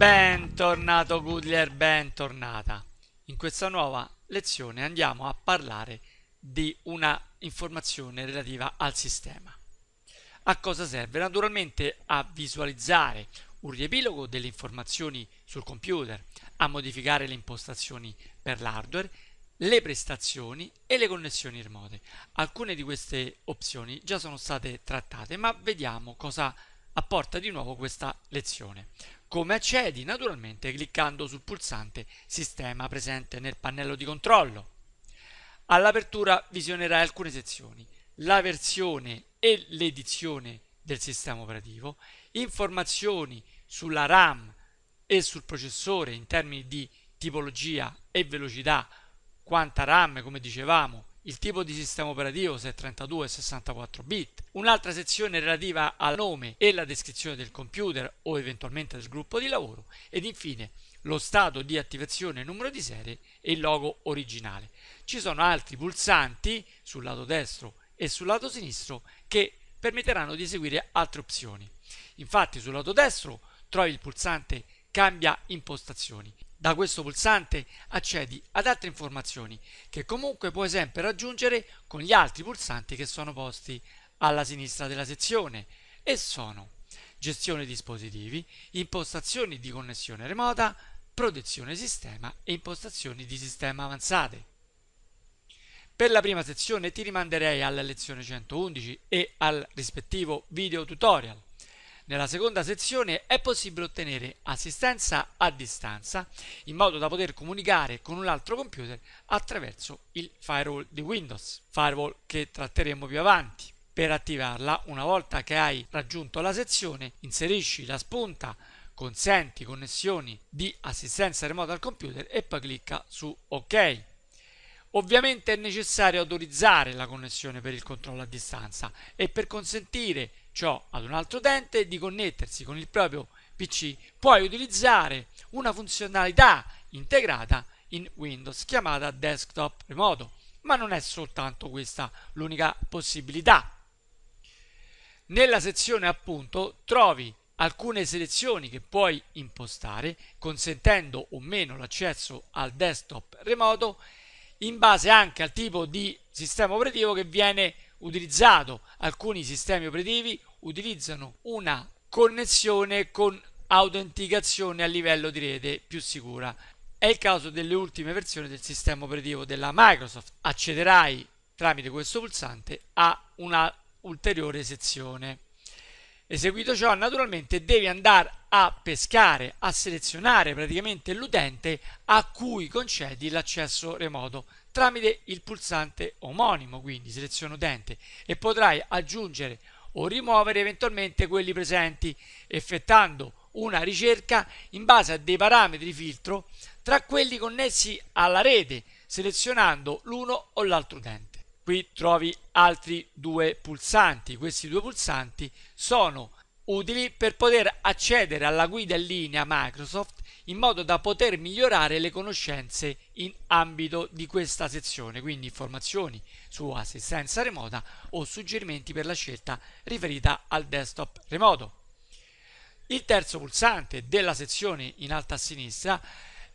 Bentornato Goodler, bentornata. In questa nuova lezione andiamo a parlare di una informazione relativa al sistema. A cosa serve? Naturalmente a visualizzare un riepilogo delle informazioni sul computer, a modificare le impostazioni per l'hardware, le prestazioni e le connessioni remote. Alcune di queste opzioni già sono state trattate, ma vediamo cosa apporta di nuovo questa lezione come accedi naturalmente cliccando sul pulsante sistema presente nel pannello di controllo. All'apertura visionerai alcune sezioni, la versione e l'edizione del sistema operativo, informazioni sulla RAM e sul processore in termini di tipologia e velocità, quanta RAM come dicevamo, il tipo di sistema operativo se 32 e 64 bit. Un'altra sezione relativa al nome e la descrizione del computer o eventualmente del gruppo di lavoro. Ed infine lo stato di attivazione numero di serie e il logo originale. Ci sono altri pulsanti sul lato destro e sul lato sinistro che permetteranno di eseguire altre opzioni. Infatti sul lato destro trovi il pulsante cambia impostazioni da questo pulsante accedi ad altre informazioni che comunque puoi sempre raggiungere con gli altri pulsanti che sono posti alla sinistra della sezione e sono gestione dispositivi, impostazioni di connessione remota, protezione sistema e impostazioni di sistema avanzate. Per la prima sezione ti rimanderei alla lezione 111 e al rispettivo video tutorial. Nella seconda sezione è possibile ottenere assistenza a distanza in modo da poter comunicare con un altro computer attraverso il firewall di Windows, firewall che tratteremo più avanti. Per attivarla, una volta che hai raggiunto la sezione, inserisci la spunta Consenti connessioni di assistenza remota al computer e poi clicca su OK. Ovviamente è necessario autorizzare la connessione per il controllo a distanza e per consentire ciò ad un altro utente di connettersi con il proprio PC puoi utilizzare una funzionalità integrata in Windows chiamata desktop remoto, ma non è soltanto questa l'unica possibilità. Nella sezione appunto trovi alcune selezioni che puoi impostare consentendo o meno l'accesso al desktop remoto in base anche al tipo di sistema operativo che viene utilizzato. Alcuni sistemi operativi utilizzano una connessione con autenticazione a livello di rete più sicura. È il caso delle ultime versioni del sistema operativo della Microsoft. Accederai tramite questo pulsante a una ulteriore sezione. Eseguito ciò, naturalmente devi andare a pescare, a selezionare praticamente l'utente a cui concedi l'accesso remoto tramite il pulsante omonimo, quindi seleziona utente e potrai aggiungere o rimuovere eventualmente quelli presenti effettuando una ricerca in base a dei parametri filtro tra quelli connessi alla rete selezionando l'uno o l'altro utente qui trovi altri due pulsanti. Questi due pulsanti sono utili per poter accedere alla guida in linea Microsoft in modo da poter migliorare le conoscenze in ambito di questa sezione, quindi informazioni su assistenza remota o suggerimenti per la scelta riferita al desktop remoto. Il terzo pulsante della sezione in alto a sinistra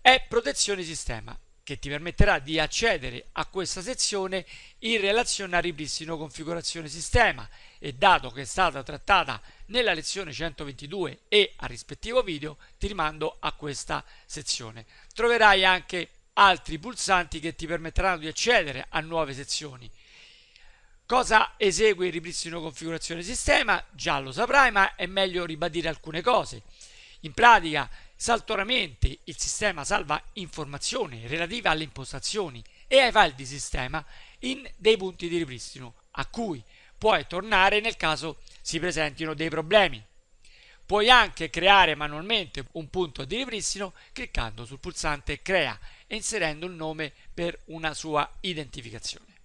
è protezione sistema che ti permetterà di accedere a questa sezione in relazione al ripristino configurazione sistema e dato che è stata trattata nella lezione 122 e al rispettivo video ti rimando a questa sezione. Troverai anche altri pulsanti che ti permetteranno di accedere a nuove sezioni. Cosa esegue il ripristino configurazione sistema? Già lo saprai, ma è meglio ribadire alcune cose. In pratica Saltuariamente il sistema salva informazioni relative alle impostazioni e ai file di sistema in dei punti di ripristino a cui puoi tornare nel caso si presentino dei problemi. Puoi anche creare manualmente un punto di ripristino cliccando sul pulsante Crea e inserendo il nome per una sua identificazione.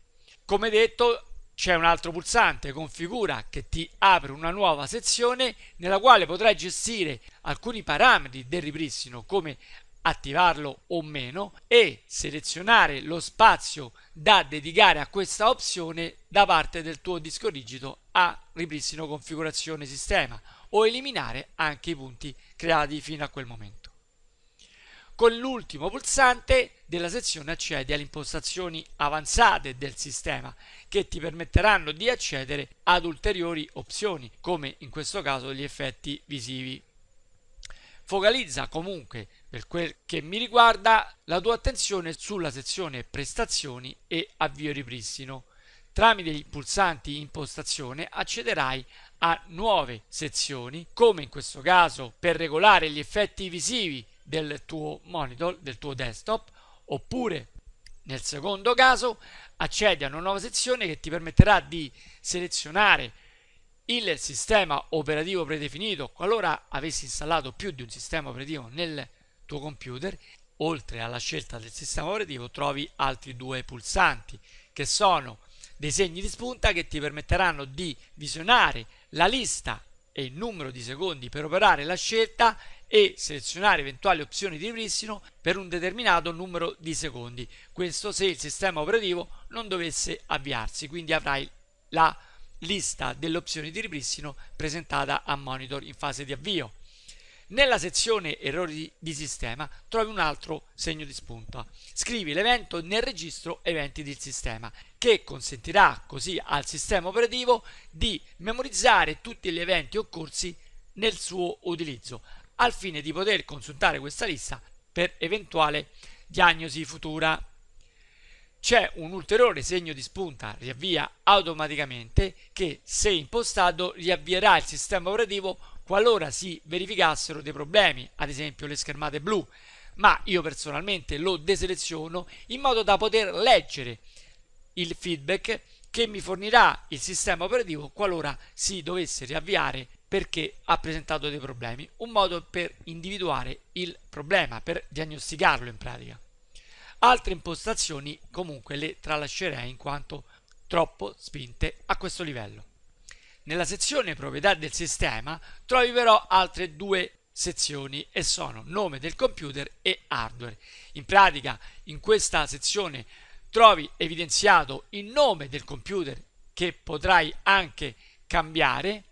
Come detto, c'è un altro pulsante configura che ti apre una nuova sezione nella quale potrai gestire alcuni parametri del ripristino come attivarlo o meno e selezionare lo spazio da dedicare a questa opzione da parte del tuo disco rigido a ripristino configurazione sistema o eliminare anche i punti creati fino a quel momento con l'ultimo pulsante della sezione accedi alle impostazioni avanzate del sistema che ti permetteranno di accedere ad ulteriori opzioni come in questo caso gli effetti visivi. Focalizza comunque per quel che mi riguarda la tua attenzione sulla sezione prestazioni e avvio ripristino. Tramite i pulsanti impostazione accederai a nuove sezioni come in questo caso per regolare gli effetti visivi del tuo monitor, del tuo desktop, oppure nel secondo caso accedi a una nuova sezione che ti permetterà di selezionare il sistema operativo predefinito qualora avessi installato più di un sistema operativo nel tuo computer oltre alla scelta del sistema operativo trovi altri due pulsanti che sono dei segni di spunta che ti permetteranno di visionare la lista e il numero di secondi per operare la scelta e selezionare eventuali opzioni di ripristino per un determinato numero di secondi. Questo se il sistema operativo non dovesse avviarsi, quindi avrai la lista delle opzioni di ripristino presentata a monitor in fase di avvio. Nella sezione errori di sistema trovi un altro segno di spunta. Scrivi l'evento nel registro eventi del sistema che consentirà così al sistema operativo di memorizzare tutti gli eventi occorsi nel suo utilizzo al fine di poter consultare questa lista per eventuale diagnosi futura. C'è un ulteriore segno di spunta riavvia automaticamente che se impostato riavvierà il sistema operativo qualora si verificassero dei problemi, ad esempio le schermate blu, ma io personalmente lo deseleziono in modo da poter leggere il feedback che mi fornirà il sistema operativo qualora si dovesse riavviare perché ha presentato dei problemi, un modo per individuare il problema, per diagnosticarlo in pratica. Altre impostazioni comunque le tralascerei in quanto troppo spinte a questo livello. Nella sezione proprietà del sistema trovi però altre due sezioni e sono nome del computer e hardware. In pratica in questa sezione trovi evidenziato il nome del computer che potrai anche cambiare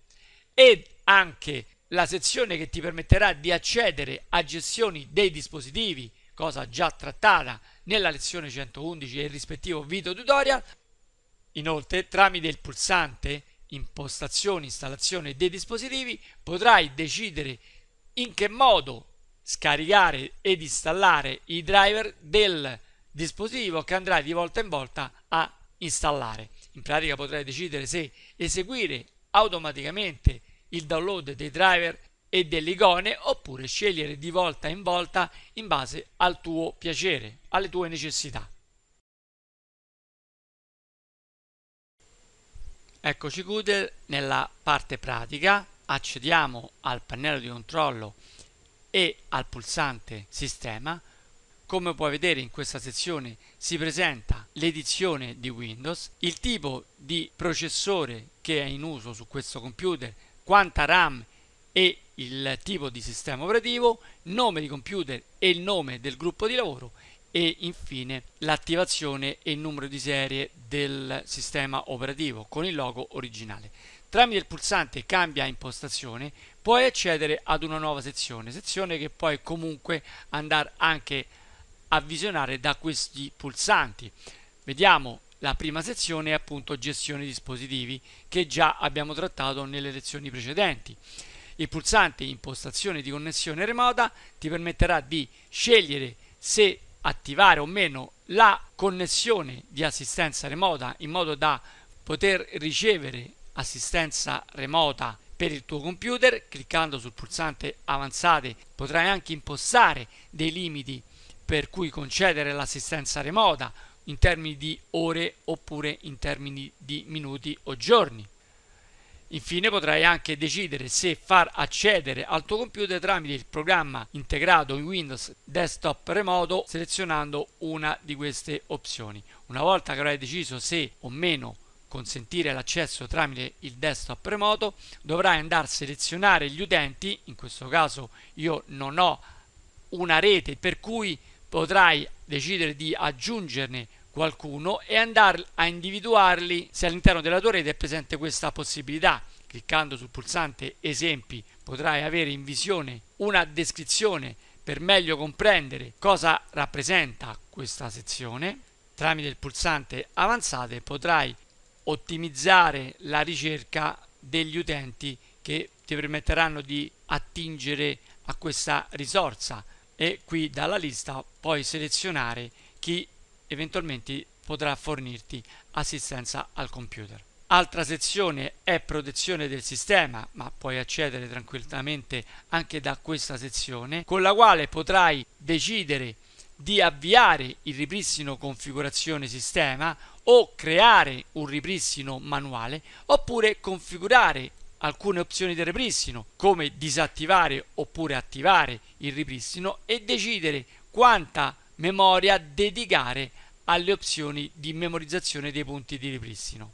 ed anche la sezione che ti permetterà di accedere a gestioni dei dispositivi, cosa già trattata nella lezione 111 e il rispettivo video tutorial. Inoltre, tramite il pulsante impostazioni, installazione dei dispositivi, potrai decidere in che modo scaricare ed installare i driver del dispositivo che andrai di volta in volta a installare. In pratica potrai decidere se eseguire automaticamente il download dei driver e delle icone oppure scegliere di volta in volta in base al tuo piacere, alle tue necessità. Eccoci Cooder nella parte pratica, accediamo al pannello di controllo e al pulsante sistema. Come puoi vedere in questa sezione si presenta l'edizione di Windows, il tipo di processore che è in uso su questo computer, quanta RAM e il tipo di sistema operativo, nome di computer e il nome del gruppo di lavoro e infine l'attivazione e il numero di serie del sistema operativo con il logo originale. Tramite il pulsante cambia impostazione puoi accedere ad una nuova sezione, sezione che puoi comunque andare anche a visionare da questi pulsanti. Vediamo la prima sezione è appunto gestione dispositivi che già abbiamo trattato nelle lezioni precedenti. Il pulsante impostazione di connessione remota ti permetterà di scegliere se attivare o meno la connessione di assistenza remota in modo da poter ricevere assistenza remota per il tuo computer cliccando sul pulsante avanzate potrai anche impostare dei limiti per cui concedere l'assistenza remota in termini di ore oppure in termini di minuti o giorni Infine potrai anche decidere se far accedere al tuo computer tramite il programma integrato in Windows Desktop Remoto selezionando una di queste opzioni. Una volta che avrai deciso se o meno consentire l'accesso tramite il desktop remoto dovrai andare a selezionare gli utenti, in questo caso io non ho una rete per cui potrai decidere di aggiungerne qualcuno e andare a individuarli se all'interno della tua rete è presente questa possibilità. Cliccando sul pulsante esempi potrai avere in visione una descrizione per meglio comprendere cosa rappresenta questa sezione. Tramite il pulsante avanzate potrai ottimizzare la ricerca degli utenti che ti permetteranno di attingere a questa risorsa e qui dalla lista puoi selezionare chi eventualmente potrà fornirti assistenza al computer. Altra sezione è protezione del sistema, ma puoi accedere tranquillamente anche da questa sezione, con la quale potrai decidere di avviare il ripristino configurazione sistema o creare un ripristino manuale oppure configurare alcune opzioni del ripristino come disattivare oppure attivare il ripristino e decidere quanta memoria dedicare alle opzioni di memorizzazione dei punti di ripristino.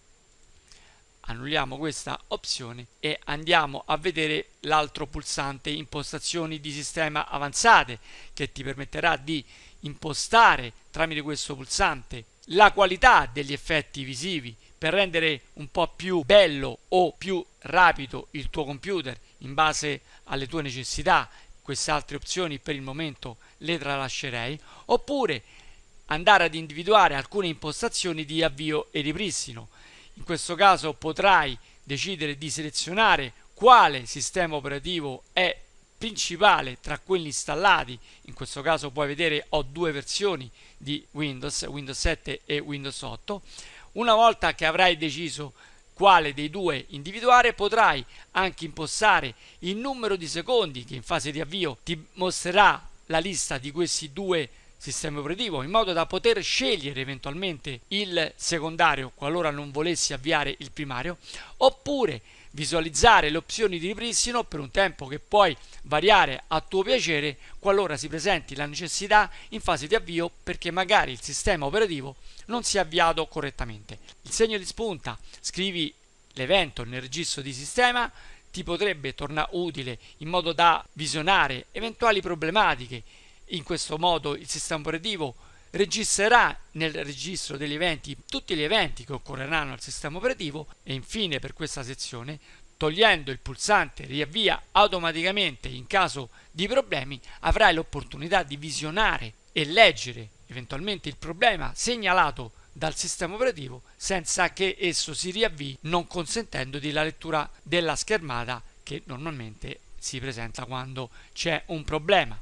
Annulliamo questa opzione e andiamo a vedere l'altro pulsante impostazioni di sistema avanzate che ti permetterà di impostare tramite questo pulsante la qualità degli effetti visivi per rendere un po' più bello o più rapido il tuo computer in base alle tue necessità queste altre opzioni per il momento le tralascerei, oppure andare ad individuare alcune impostazioni di avvio e ripristino. In questo caso potrai decidere di selezionare quale sistema operativo è principale tra quelli installati, in questo caso puoi vedere ho due versioni di Windows, Windows 7 e Windows 8. Una volta che avrai deciso quale dei due individuare, potrai anche impostare il numero di secondi che in fase di avvio ti mostrerà la lista di questi due sistemi operativi in modo da poter scegliere eventualmente il secondario qualora non volessi avviare il primario oppure visualizzare le opzioni di ripristino per un tempo che puoi variare a tuo piacere qualora si presenti la necessità in fase di avvio perché magari il sistema operativo non si è avviato correttamente. Il segno di spunta, scrivi l'evento nel registro di sistema, ti potrebbe tornare utile in modo da visionare eventuali problematiche. In questo modo il sistema operativo registrerà nel registro degli eventi tutti gli eventi che occorreranno al sistema operativo e infine per questa sezione togliendo il pulsante riavvia automaticamente in caso di problemi avrai l'opportunità di visionare e leggere eventualmente il problema segnalato dal sistema operativo senza che esso si riavvii non consentendoti la lettura della schermata che normalmente si presenta quando c'è un problema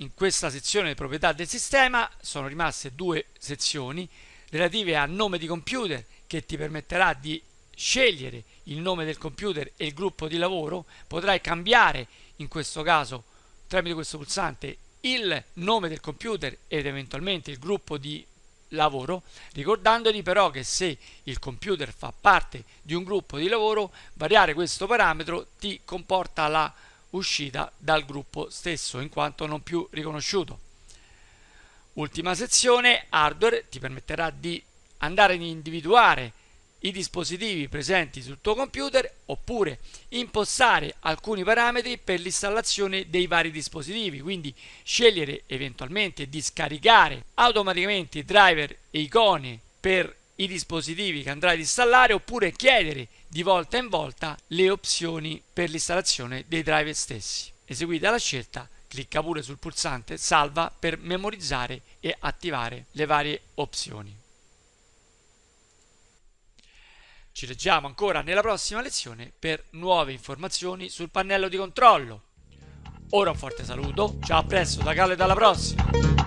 in questa sezione proprietà del sistema sono rimaste due sezioni relative a nome di computer che ti permetterà di scegliere il nome del computer e il gruppo di lavoro, potrai cambiare in questo caso tramite questo pulsante il nome del computer ed eventualmente il gruppo di lavoro, ricordandoti però che se il computer fa parte di un gruppo di lavoro, variare questo parametro ti comporta la uscita dal gruppo stesso in quanto non più riconosciuto. Ultima sezione, hardware, ti permetterà di andare ad individuare i dispositivi presenti sul tuo computer oppure impostare alcuni parametri per l'installazione dei vari dispositivi, quindi scegliere eventualmente di scaricare automaticamente i driver e icone per i dispositivi che andrai ad installare oppure chiedere di volta in volta le opzioni per l'installazione dei driver stessi. Eseguita la scelta, clicca pure sul pulsante salva per memorizzare e attivare le varie opzioni. Ci leggiamo ancora nella prossima lezione per nuove informazioni sul pannello di controllo. Ora un forte saluto, ciao a presto da Carlo e dalla prossima!